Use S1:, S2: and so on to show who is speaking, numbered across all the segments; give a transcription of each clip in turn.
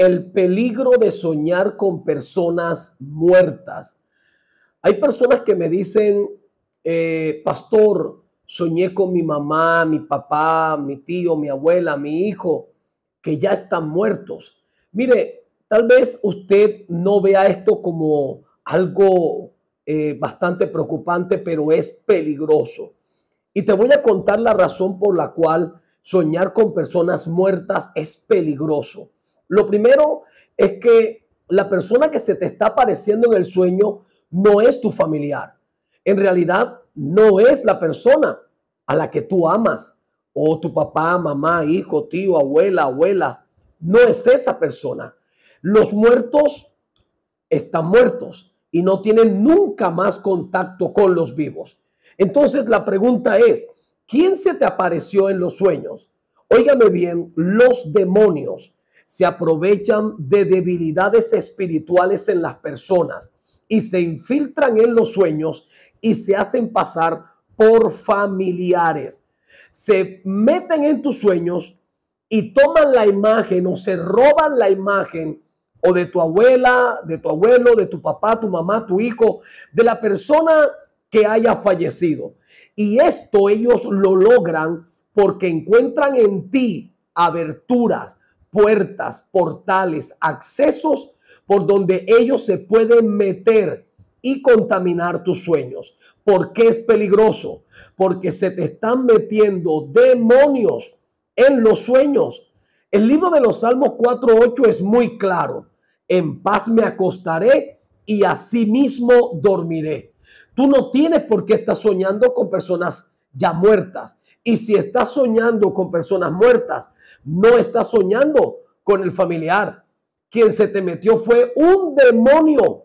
S1: el peligro de soñar con personas muertas. Hay personas que me dicen, eh, pastor, soñé con mi mamá, mi papá, mi tío, mi abuela, mi hijo, que ya están muertos. Mire, tal vez usted no vea esto como algo eh, bastante preocupante, pero es peligroso. Y te voy a contar la razón por la cual soñar con personas muertas es peligroso. Lo primero es que la persona que se te está apareciendo en el sueño no es tu familiar. En realidad, no es la persona a la que tú amas, o tu papá, mamá, hijo, tío, abuela, abuela. No es esa persona. Los muertos están muertos y no tienen nunca más contacto con los vivos. Entonces la pregunta es, ¿quién se te apareció en los sueños? Óigame bien, los demonios se aprovechan de debilidades espirituales en las personas y se infiltran en los sueños y se hacen pasar por familiares. Se meten en tus sueños y toman la imagen o se roban la imagen o de tu abuela, de tu abuelo, de tu papá, tu mamá, tu hijo, de la persona que haya fallecido. Y esto ellos lo logran porque encuentran en ti aberturas, puertas, portales, accesos por donde ellos se pueden meter y contaminar tus sueños. ¿Por qué es peligroso? Porque se te están metiendo demonios en los sueños. El libro de los Salmos 4.8 es muy claro. En paz me acostaré y asimismo dormiré. Tú no tienes por qué estar soñando con personas ya muertas. Y si estás soñando con personas muertas, no estás soñando con el familiar. Quien se te metió fue un demonio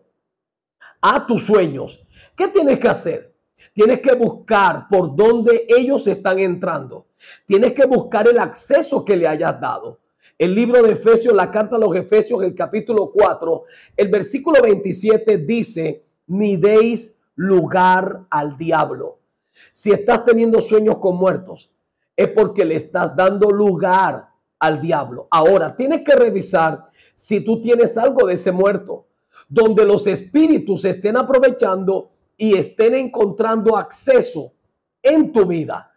S1: a tus sueños. ¿Qué tienes que hacer? Tienes que buscar por dónde ellos están entrando. Tienes que buscar el acceso que le hayas dado. El libro de Efesios, la carta a los Efesios, el capítulo 4, el versículo 27 dice, ni deis lugar al diablo. Si estás teniendo sueños con muertos, es porque le estás dando lugar al diablo. Ahora, tienes que revisar si tú tienes algo de ese muerto, donde los espíritus estén aprovechando y estén encontrando acceso en tu vida.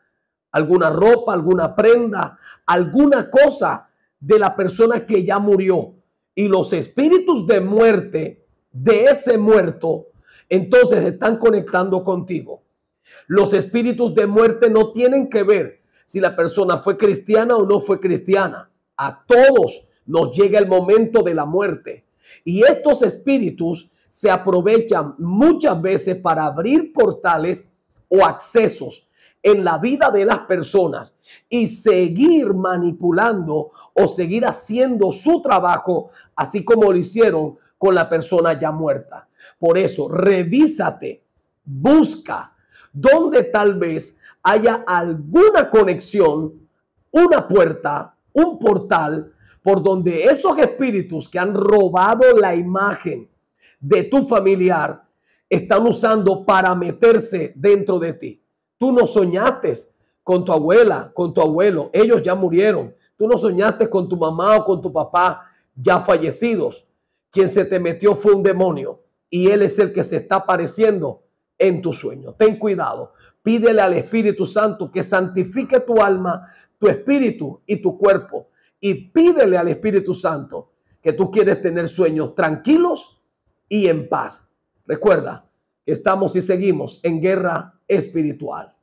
S1: Alguna ropa, alguna prenda, alguna cosa de la persona que ya murió. Y los espíritus de muerte de ese muerto, entonces están conectando contigo. Los espíritus de muerte no tienen que ver si la persona fue cristiana o no fue cristiana. A todos nos llega el momento de la muerte. Y estos espíritus se aprovechan muchas veces para abrir portales o accesos en la vida de las personas y seguir manipulando o seguir haciendo su trabajo, así como lo hicieron con la persona ya muerta. Por eso, revísate, busca, donde tal vez haya alguna conexión, una puerta, un portal, por donde esos espíritus que han robado la imagen de tu familiar están usando para meterse dentro de ti. Tú no soñaste con tu abuela, con tu abuelo, ellos ya murieron. Tú no soñaste con tu mamá o con tu papá ya fallecidos. Quien se te metió fue un demonio y él es el que se está apareciendo en tu sueños. Ten cuidado. Pídele al Espíritu Santo que santifique tu alma, tu espíritu y tu cuerpo. Y pídele al Espíritu Santo que tú quieres tener sueños tranquilos y en paz. Recuerda estamos y seguimos en guerra espiritual.